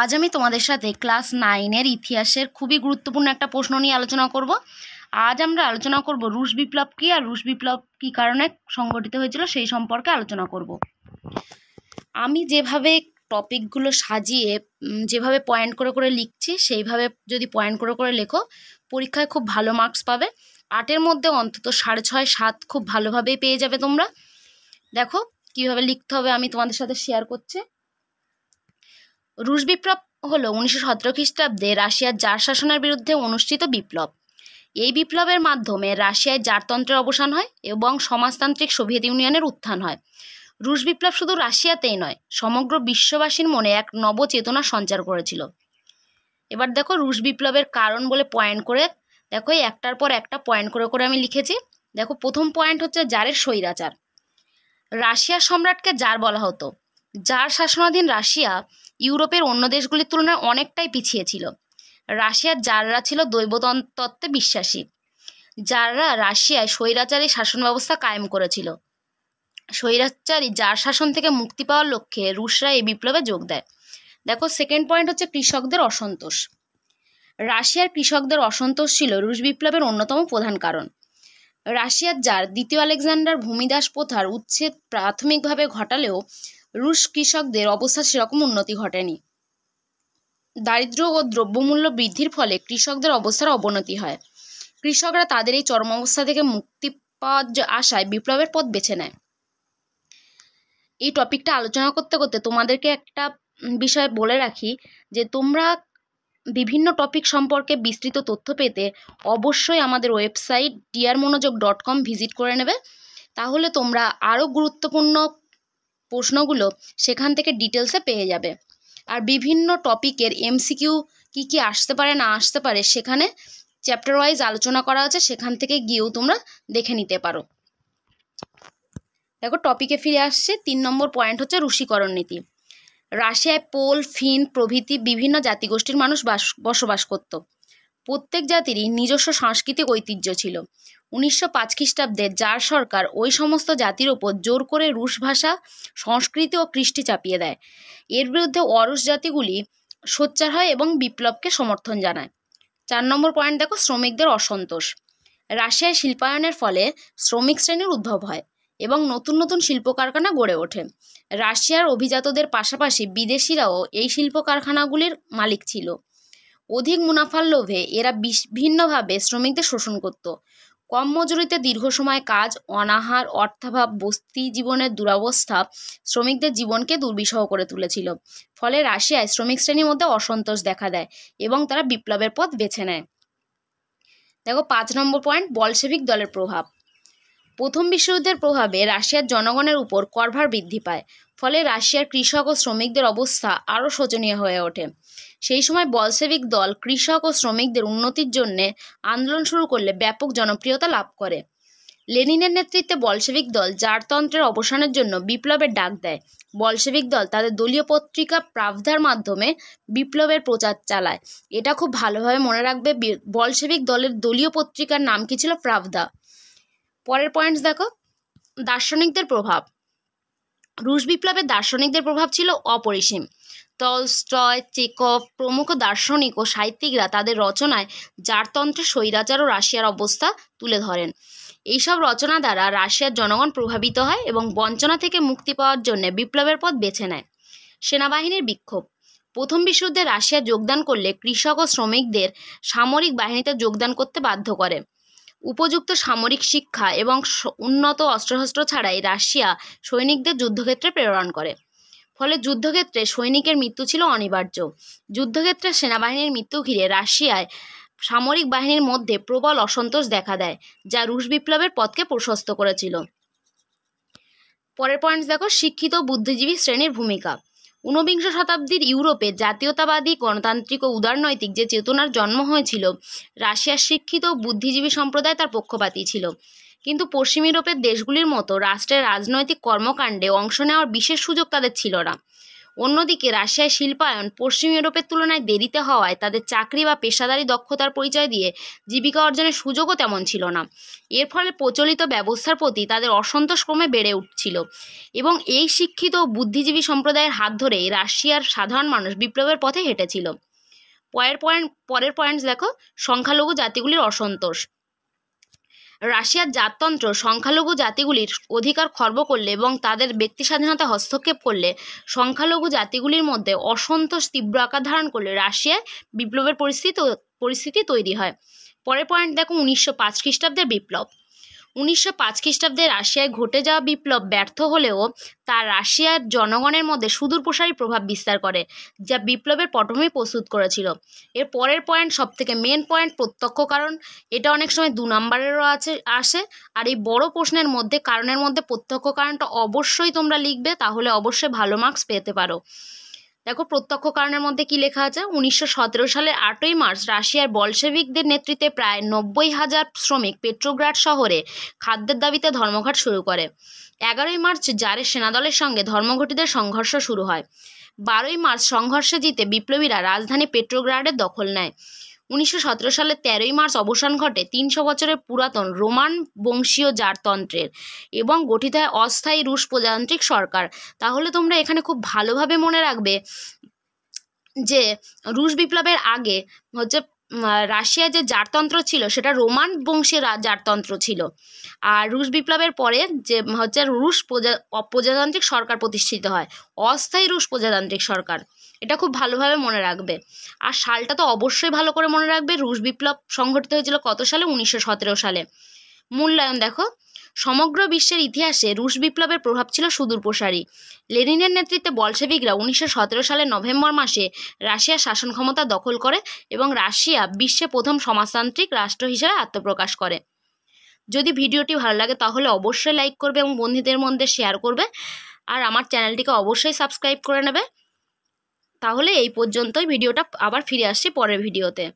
আজ আমি তোমাদের সাথে ক্লাস নাইনের ইতিহাসের খুবই গুরুত্বপূর্ণ একটা প্রশ্ন নিয়ে আলোচনা করব আজ আমরা আলোচনা করব রুশ বিপ্লব কী আর রুশ বিপ্লব কী কারণে সংগঠিত হয়েছিল সেই সম্পর্কে আলোচনা করব আমি যেভাবে টপিকগুলো সাজিয়ে যেভাবে পয়েন্ট করে করে লিখছি সেইভাবে যদি পয়েন্ট করে করে লেখো পরীক্ষায় খুব ভালো মার্কস পাবে আটের মধ্যে অন্তত সাড়ে ছয় সাত খুব ভালোভাবেই পেয়ে যাবে তোমরা দেখো কীভাবে লিখতে হবে আমি তোমাদের সাথে শেয়ার করছি রুশ বিপ্লব হলো উনিশশো সতেরো খ্রিস্টাব্দে রাশিয়ার জার শাসনের বিরুদ্ধে অনুষ্ঠিত বিপ্লব এই বিপ্লবের মাধ্যমে রাশিয়ায় জারতন্ত্রের অবসান হয় এবং সমাজতান্ত্রিক সোভিয়েত ইউনিয়নের উত্থান হয় রুশ বিপ্লব শুধু রাশিয়াতেই নয় সমগ্র বিশ্ববাসীর মনে এক নবচেতনা সঞ্চার করেছিল এবার দেখো রুশ বিপ্লবের কারণ বলে পয়েন্ট করে দেখো একটার পর একটা পয়েন্ট করে করে আমি লিখেছি দেখো প্রথম পয়েন্ট হচ্ছে জারের স্বৈরাচার রাশিয়ার সম্রাটকে জার বলা হতো জার শাসনাধীন রাশিয়া ইউরোপের অন্য দেশগুলির তুলনায় অনেকটাই পিছিয়ে ছিল রাশিয়ার জাররা ছিল দৈবতত্ত্বে বিশ্বাসী জাররা রাশিয়ায় স্বৈরাচারী শাসন ব্যবস্থা কায়েম করেছিল স্বৈরাচারী জার শাসন থেকে মুক্তি পাওয়ার লক্ষ্যে রুশরা এই বিপ্লবে যোগ দেয় দেখো সেকেন্ড পয়েন্ট হচ্ছে কৃষকদের অসন্তোষ রাশিয়ার কৃষকদের অসন্তোষ ছিল রুশ বিপ্লবের অন্যতম প্রধান কারণ রাশিয়ার যার দ্বিতীয় আলেকজান্ডার ভূমিদাস প্রথার উচ্ছেদ প্রাথমিকভাবে ঘটালেও রুশ কৃষকদের অবস্থা সেরকম উন্নতি ঘটেনি দারিদ্র ও দ্রব্যমূল্য বৃদ্ধির ফলে কৃষকদের অবস্থার অবনতি হয় কৃষকরা তাদের এই চরম অবস্থা থেকে মুক্তি পাওয়ার আশায় বিপ্লবের পথ বেছে নেয় এই টপিকটা আলোচনা করতে করতে তোমাদেরকে একটা বিষয়ে বলে রাখি যে তোমরা বিভিন্ন টপিক সম্পর্কে বিস্তৃত তথ্য পেতে অবশ্যই আমাদের ওয়েবসাইট মনোযোগ ডট কম ভিজিট করে নেবে তাহলে তোমরা আরও গুরুত্বপূর্ণ প্রশ্নগুলো সেখান থেকে ডিটেলসে পেয়ে যাবে আর বিভিন্ন টপিকের এমসিকিউ কি কি আসতে পারে না আসতে পারে সেখানে চ্যাপ্টার ওয়াইজ আলোচনা করা আছে সেখান থেকে গিয়েও তোমরা দেখে নিতে পারো দেখো টপিকে ফিরে আসছে তিন নম্বর পয়েন্ট হচ্ছে রুশিকরণ নীতি রাশিয়ায় পোল ফিন প্রভৃতি বিভিন্ন জাতিগোষ্ঠীর মানুষ বাস বসবাস করত প্রত্যেক জাতিরই নিজস্ব সাংস্কৃতিক ঐতিহ্য ছিল উনিশশো পাঁচ খ্রিস্টাব্দে জার সরকার ওই সমস্ত জাতির ওপর জোর করে রুশ ভাষা সংস্কৃতি ও কৃষ্টি চাপিয়ে দেয় এর বিরুদ্ধে অরুশ জাতিগুলি সোচ্চার হয় এবং বিপ্লবকে সমর্থন জানায় চার নম্বর পয়েন্ট দেখো শ্রমিকদের অসন্তোষ রাশিয়ায় শিল্পায়নের ফলে শ্রমিক শ্রেণীর উদ্ভব হয় এবং নতুন নতুন শিল্প কারখানা গড়ে ওঠে রাশিয়ার অভিজাতদের পাশাপাশি বিদেশিরাও এই শিল্প কারখানাগুলির মালিক ছিল অধিক মুনাফার লোভে এরা বিভিন্নভাবে শ্রমিকদের শোষণ করত কম মজুরিতে দীর্ঘ সময় কাজ অনাহার অর্থাভাব বস্তি জীবনের দুরবস্থা শ্রমিকদের জীবনকে দুর্বিষহ করে তুলেছিল ফলে রাশিয়ায় শ্রমিক শ্রেণীর মধ্যে অসন্তোষ দেখা দেয় এবং তারা বিপ্লবের পথ বেছে নেয় দেখো পাঁচ নম্বর পয়েন্ট বলশেভিক দলের প্রভাব প্রথম বিশ্বযুদ্ধের প্রভাবে রাশিয়ার জনগণের উপর করভার বৃদ্ধি পায় ফলে রাশিয়ার কৃষক ও শ্রমিকদের অবস্থা আরও শোচনীয় হয়ে ওঠে সেই সময় বলসেভিক দল কৃষক ও শ্রমিকদের উন্নতির জন্যে আন্দোলন শুরু করলে ব্যাপক জনপ্রিয়তা লাভ করে লেনিনের নেতৃত্বে বলসেভিক দল জারতন্ত্রের অবসানের জন্য বিপ্লবের ডাক দেয় বলসেভিক দল তাদের দলীয় পত্রিকা প্রাবধার মাধ্যমে বিপ্লবের প্রচার চালায় এটা খুব ভালোভাবে মনে রাখবে বলসেভিক দলের দলীয় পত্রিকার নাম কি ছিল প্রাবধা পরের পয়েন্টস দেখো দার্শনিকদের প্রভাব রুশ বিপ্লবের দার্শনিকদের প্রভাব ছিল অপরিসীম টলস্টয় চেকভ প্রমুখ দার্শনিক ও সাহিত্যিকরা তাদের রচনায় জারতন্ত্রে স্বৈরাচার ও রাশিয়ার অবস্থা তুলে ধরেন এইসব রচনা দ্বারা রাশিয়ার জনগণ প্রভাবিত হয় এবং বঞ্চনা থেকে মুক্তি পাওয়ার জন্য বিপ্লবের পথ বেছে নেয় সেনাবাহিনীর বিক্ষোভ প্রথম বিশ্বযুদ্ধে রাশিয়া যোগদান করলে কৃষক ও শ্রমিকদের সামরিক বাহিনীতে যোগদান করতে বাধ্য করে উপযুক্ত সামরিক শিক্ষা এবং উন্নত অস্ত্রশস্ত্র ছাড়াই রাশিয়া সৈনিকদের যুদ্ধক্ষেত্রে প্রেরণ করে ফলে যুদ্ধক্ষেত্রে সৈনিকের মৃত্যু ছিল অনিবার্য যুদ্ধক্ষেত্রে সেনাবাহিনীর মৃত্যু ঘিরে রাশিয়ায় সামরিক বাহিনীর মধ্যে প্রবল অসন্তোষ দেখা দেয় যা রুশ বিপ্লবের পথকে প্রশস্ত করেছিল পরের পয়েন্টস দেখো শিক্ষিত বুদ্ধিজীবী শ্রেণীর ভূমিকা ঊনবিংশ শতাব্দীর ইউরোপে জাতীয়তাবাদী গণতান্ত্রিক ও উদারনৈতিক যে চেতনার জন্ম হয়েছিল রাশিয়ার শিক্ষিত বুদ্ধিজীবী সম্প্রদায় তার পক্ষপাতী ছিল কিন্তু পশ্চিম ইউরোপের দেশগুলির মতো রাষ্ট্রের রাজনৈতিক কর্মকাণ্ডে অংশ নেওয়ার বিশেষ সুযোগ তাদের ছিল না অন্যদিকে রাশিয়ায় শিল্পায়ন পশ্চিম ইউরোপের তুলনায় দেরিতে হওয়ায় তাদের চাকরি বা পেশাদারি দক্ষতার পরিচয় দিয়ে জীবিকা অর্জনের সুযোগও তেমন ছিল না এর ফলে প্রচলিত ব্যবস্থার প্রতি তাদের অসন্তোষ ক্রমে বেড়ে উঠছিল এবং এই শিক্ষিত বুদ্ধিজীবী সম্প্রদায়ের হাত ধরেই রাশিয়ার সাধারণ মানুষ বিপ্লবের পথে হেঁটেছিল পরের পয়েন্ট পরের পয়েন্টস দেখো সংখ্যালঘু জাতিগুলির অসন্তোষ রাশিয়ার জাততন্ত্র সংখ্যালঘু জাতিগুলির অধিকার খর্ব করলে এবং তাদের ব্যক্তি স্বাধীনতা হস্তক্ষেপ করলে সংখ্যালঘু জাতিগুলির মধ্যে অসন্তোষ তীব্র আকার ধারণ করলে রাশিয়ায় বিপ্লবের পরিস্থিতি পরিস্থিতি তৈরি হয় পরের পয়েন্ট দেখো উনিশশো পাঁচ খ্রিস্টাব্দের বিপ্লব উনিশশো পাঁচ খ্রিস্টাব্দে রাশিয়ায় ঘটে যাওয়া বিপ্লব ব্যর্থ হলেও তা রাশিয়ার জনগণের মধ্যে সুদূর প্রসারী প্রভাব বিস্তার করে যা বিপ্লবের পটভূমি প্রস্তুত করেছিল এর পরের পয়েন্ট সব থেকে মেন পয়েন্ট প্রত্যক্ষ কারণ এটা অনেক সময় দু নম্বরেরও আছে আসে আর এই বড় প্রশ্নের মধ্যে কারণের মধ্যে প্রত্যক্ষ কারণটা অবশ্যই তোমরা লিখবে তাহলে অবশ্যই ভালো মার্কস পেতে পারো দেখো প্রত্যক্ষ কারণের মধ্যে কি লেখা আছে উনিশশো সালের আটই মার্চ রাশিয়ার বলশেভিকদের নেতৃত্বে প্রায় নব্বই হাজার শ্রমিক পেট্রোগ্রাড শহরে খাদ্যের দাবিতে ধর্মঘট শুরু করে এগারোই মার্চ জারের সেনাদলের সঙ্গে ধর্মঘটিদের সংঘর্ষ শুরু হয় বারোই মার্চ সংঘর্ষে জিতে বিপ্লবীরা রাজধানী পেট্রোগ্রাডের দখল নেয় উনিশশো সালের তেরোই মার্চ অবসান ঘটে তিনশো বছরের পুরাতন রোমান বংশীয় জারতন্ত্রের এবং গঠিত হয় অস্থায়ী রুশ প্রজাতান্ত্রিক সরকার তাহলে তোমরা এখানে খুব ভালোভাবে মনে রাখবে যে রুশ বিপ্লবের আগে হচ্ছে রাশিয়া যে জারতন্ত্র ছিল সেটা রোমান বংশের জারতন্ত্র ছিল আর রুশ বিপ্লবের পরে যে হচ্ছে রুশ প্রজা প্রজাতান্ত্রিক সরকার প্রতিষ্ঠিত হয় অস্থায়ী রুশ প্রজাতান্ত্রিক সরকার এটা খুব ভালোভাবে মনে রাখবে আর সালটা তো অবশ্যই ভালো করে মনে রাখবে রুশ বিপ্লব সংঘটিত হয়েছিল কত সালে উনিশশো সালে মূল্যায়ন দেখো সমগ্র বিশ্বের ইতিহাসে রুশ বিপ্লবের প্রভাব ছিল সুদূর প্রসারী লেনিনের নেতৃত্বে বলশেভিকরা উনিশশো সালের নভেম্বর মাসে রাশিয়ার শাসন ক্ষমতা দখল করে এবং রাশিয়া বিশ্বে প্রথম সমাজতান্ত্রিক রাষ্ট্র হিসেবে আত্মপ্রকাশ করে যদি ভিডিওটি ভালো লাগে তাহলে অবশ্যই লাইক করবে এবং বন্ধুদের মধ্যে শেয়ার করবে আর আমার চ্যানেলটিকে অবশ্যই সাবস্ক্রাইব করে নেবে তাহলে এই পর্যন্তই ভিডিওটা আবার ফিরে আসছি পরের ভিডিওতে